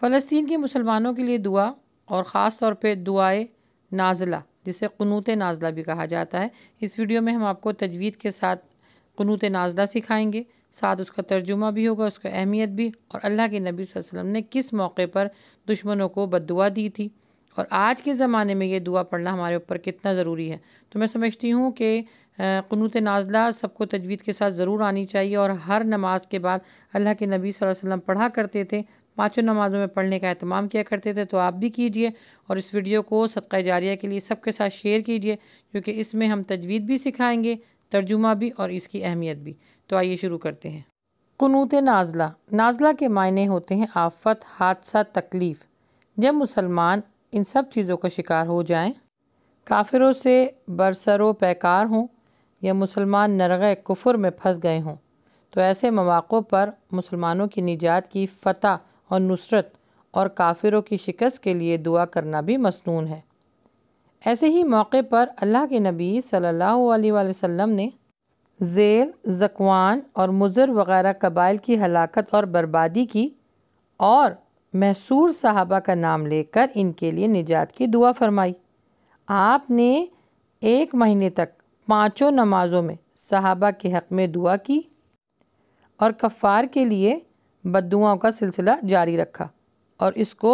فلسطین کے مسلمانوں کے لیے دعا اور خاص طور پہ دعائے نازلہ جسے قنوت نازلہ بھی کہا جاتا ہے اس ویڈیو میں ہم آپ کو تجوید کے ساتھ قنوت نازلہ سکھائیں گے ساتھ اس کا ترجمہ بھی ہوگا اس کا اہمیت بھی اور اللہ کے نبی صلی اللہ علیہ وسلم نے کس موقع پر دشمنوں کو بد دعا دی تھی اور آج کے زمانے میں یہ دعا پڑھنا ہمارے اوپر کتنا ضروری ہے تو میں سمجھتی ہوں کہ قنوت نازلہ سب کو تجوید کے ساتھ ضرور آنی چاہیے اور ہر نماز کے بعد اللہ کے نبی صلی اللہ علیہ وسلم پڑھا کرتے تھے پانچوں نمازوں میں پڑھنے کا اہتمام کیا کرتے تھے تو آپ بھی کیجئے اور اس ویڈیو کو صدقہ جاریہ کے لیے سب کے ساتھ شیئر کیجئے کیونکہ اس میں ہم تجوید بھی سکھائیں گے ترجمہ بھی اور اس کی اہمیت بھی تو آئیے شروع کرتے ہیں قنوت نازلہ نازلہ کے معنی ہوتے ہیں آفت حادثہ تکلیف جب مسلمان ان سب چیزوں کا شکار ہو جائیں کافروں سے برسر و پیکار ہوں یا مسلمان نرغ کفر میں پھنس گئے ہوں تو ایسے مواقع پر مسلمانوں کی نجات کی فتح اور نصرت اور کافروں کی شکست کے لیے دعا کرنا بھی مصنون ہے ایسے ہی موقع پر اللہ کے نبی صلی اللہ علیہ وآلہ وسلم نے زیل زکوان اور مضر وغیرہ قبائل کی ہلاکت اور بربادی کی اور محصور صحابہ کا نام لے کر ان کے لیے نجات کی دعا فرمائی آپ نے ایک مہینے تک پانچوں نمازوں میں صحابہ کے حق میں دعا کی اور کفار کے لیے بدعاؤں کا سلسلہ جاری رکھا اور اس کو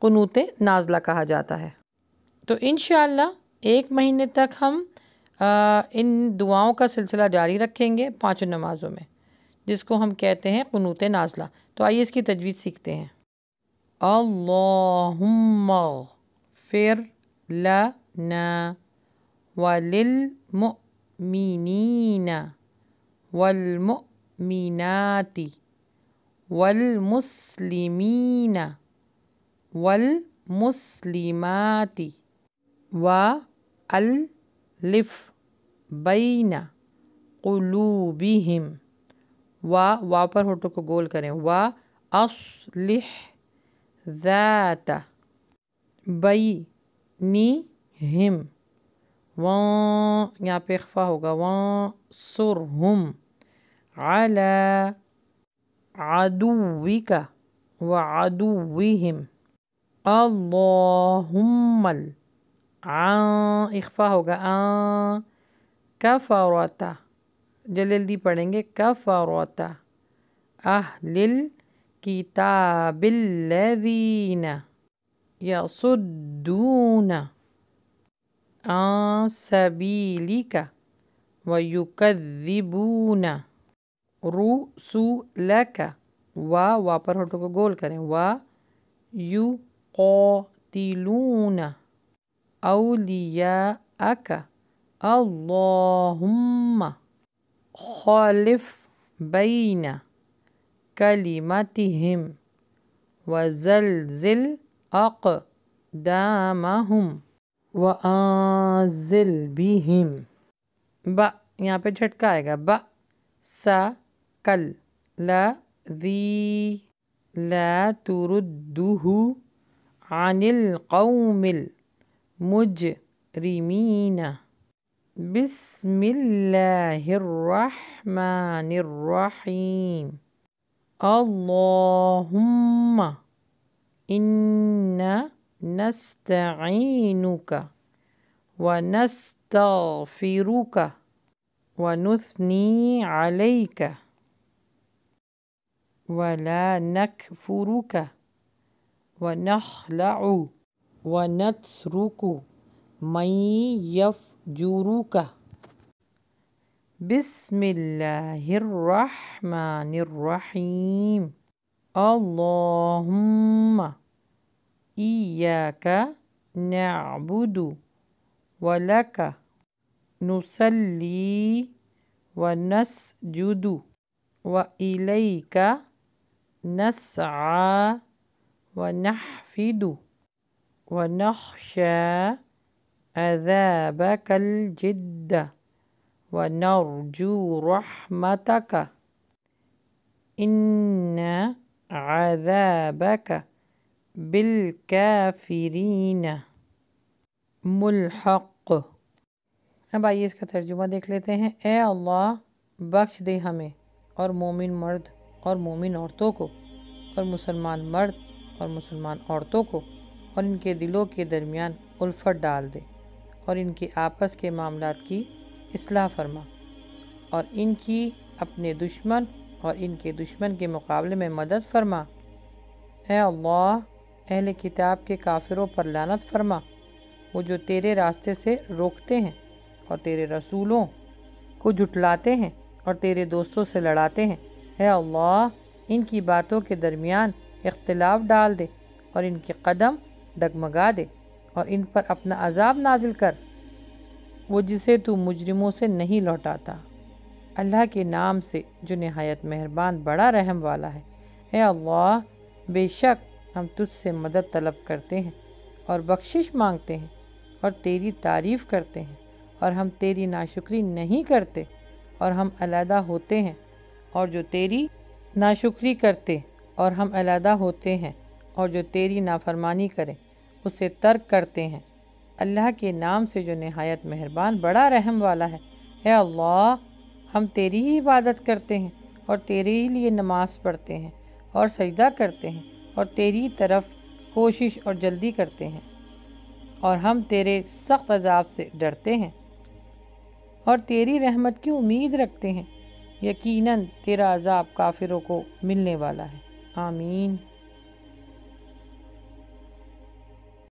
قنوت نازلہ کہا جاتا ہے تو انشاءاللہ ایک مہینے تک ہم ان دعاؤں کا سلسلہ جاری رکھیں گے پانچوں نمازوں میں جس کو ہم کہتے ہیں قنوت نازلہ تو آئیے اس کی تجوید سیکھتے ہیں اللہم لنا وللمؤمنین والمؤمنات والمسلمین والمسلمات و الف بین الف بئین وا پر ہوٹوں کو گول کریں اصلح ذات وسلیح زین و یہاں پہ اخفا ہوگا و سر ہم علا عدوك وعدوهم اللهم ال اخفاه كفرت جلل دي پڑھیں گے كفرت اهل الكتاب الذين يصدون عن سبيلك ويكذبون رو سو لاہ وا پر ہوٹوں کو گول کریں وتیلون اولیا اک اللہم خالف بین کلمتہم متم و زلزل عق دام و بیہم با یہاں پہ جھٹکا آئے گا با سا كل ذي لا ترده عن القوم المجرمين بسم الله الرحمن الرحيم اللهم إنا نستعينك ونستغفرك ونثني عليك ولا نكفرك ونخلع ونترك من يفجرك بسم الله الرحمن الرحيم اللهم إياك نعبد ولك نصلي ونسجد وإليك نسعى ونحفد ونخشى عذابك الجد ونرجو رحمتك إن عذابك بالكافرين ملحق اب آئیے اس کا ترجمہ دیکھ لیتے ہیں اے اللہ بخش دے ہمیں اور مومن مرد اور مومن عورتوں کو اور مسلمان مرد اور مسلمان عورتوں کو اور ان کے دلوں کے درمیان الفت ڈال دے اور ان کے آپس کے معاملات کی اصلاح فرما اور ان کی اپنے دشمن اور ان کے دشمن کے مقابلے میں مدد فرما اے اللہ اہل کتاب کے کافروں پر لانت فرما وہ جو تیرے راستے سے روکتے ہیں اور تیرے رسولوں کو جھٹلاتے ہیں اور تیرے دوستوں سے لڑاتے ہیں ہے اللہ ان کی باتوں کے درمیان اختلاف ڈال دے اور ان کے قدم ڈگمگا دے اور ان پر اپنا عذاب نازل کر وہ جسے تو مجرموں سے نہیں لوٹاتا اللہ کے نام سے جو نہایت مہربان بڑا رحم والا ہے اے اللہ بے شک ہم تجھ سے مدد طلب کرتے ہیں اور بخشش مانگتے ہیں اور تیری تعریف کرتے ہیں اور ہم تیری ناشکری نہیں کرتے اور ہم علیحدہ ہوتے ہیں اور جو تیری ناشکری کرتے اور ہم علیحدہ ہوتے ہیں اور جو تیری نافرمانی کرے اسے ترک کرتے ہیں اللہ کے نام سے جو نہایت مہربان بڑا رحم والا ہے اے اللہ ہم تیری ہی عبادت کرتے ہیں اور تیرے ہی لیے نماز پڑھتے ہیں اور سجدہ کرتے ہیں اور تیری طرف کوشش اور جلدی کرتے ہیں اور ہم تیرے سخت عذاب سے ڈرتے ہیں اور تیری رحمت کی امید رکھتے ہیں یقیناً تیرا عذاب کافروں کو ملنے والا ہے آمین